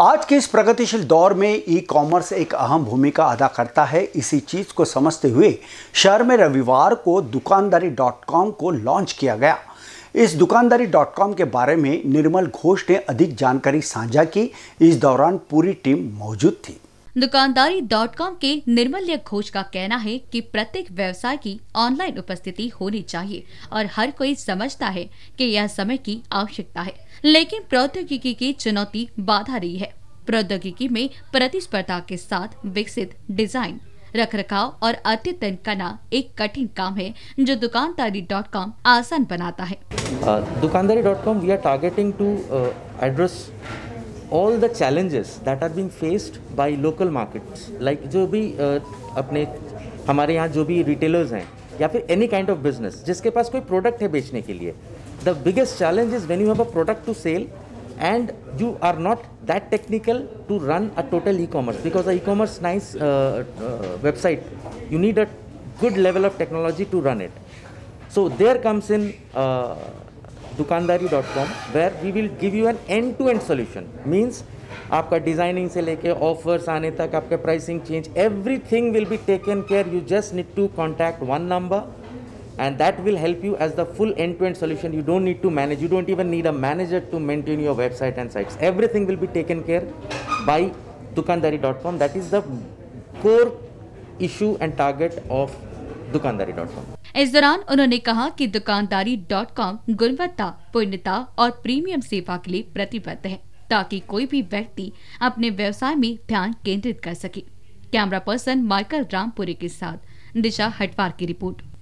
आज के इस प्रगतिशील दौर में ई कॉमर्स एक अहम भूमिका अदा करता है इसी चीज़ को समझते हुए शहर में रविवार को दुकानदारी डॉट कॉम को लॉन्च किया गया इस दुकानदारी डॉट कॉम के बारे में निर्मल घोष ने अधिक जानकारी साझा की इस दौरान पूरी टीम मौजूद थी दुकानदारी डॉट कॉम के निर्मल्य घोष का कहना है कि प्रत्येक व्यवसाय की ऑनलाइन उपस्थिति होनी चाहिए और हर कोई समझता है कि यह समय की आवश्यकता है लेकिन प्रौद्योगिकी की चुनौती बाधा रही है प्रौद्योगिकी में प्रतिस्पर्धा के साथ विकसित डिजाइन रखरखाव और अद्यतन करना एक कठिन काम है जो दुकानदारी डॉट कॉम आसान बनाता है Dukandari dot com we are targeting to address all the challenges that are being faced by local markets like जो भी अपने हमारे यहाँ जो भी रिटेलर्स हैं या फिर एनी काइंड ऑफ बिजनेस जिसके पास कोई प्रोडक्ट है बेचने के लिए the biggest challenge is when you have a product to sell and you are not that technical to run a total e-commerce because the e-commerce nice uh, uh, website you need a good level of technology to run it so there comes in uh, Dukandari dot com where we will give you an end to end solution means आपका designing से लेके offers आने तक आपका pricing change everything will be taken care you just need to contact one number and that will help you as the full end to end solution you don't need to manage you don't even need a manager to maintain your website and sites everything will be taken care by Dukandari dot com that is the core issue and target of Dukandari dot com इस दौरान उन्होंने कहा कि दुकानदारी dot com गुणवत्ता पुण्यता और premium सेवा के लिए प्रतिबद्ध है ताकि कोई भी व्यक्ति अपने व्यवसाय में ध्यान केंद्रित कर सके कैमरा पर्सन माइकल रामपुरी के साथ दिशा हटवार की रिपोर्ट